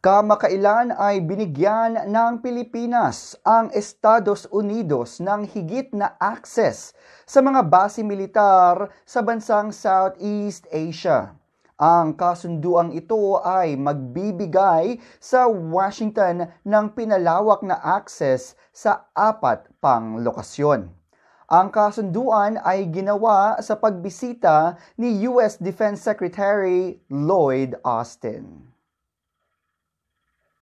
Kamakailan ay binigyan ng Pilipinas ang Estados Unidos ng higit na akses sa mga base militar sa bansang Southeast Asia. Ang kasunduang ito ay magbibigay sa Washington ng pinalawak na akses sa apat pang lokasyon. Ang kasunduan ay ginawa sa pagbisita ni US Defense Secretary Lloyd Austin.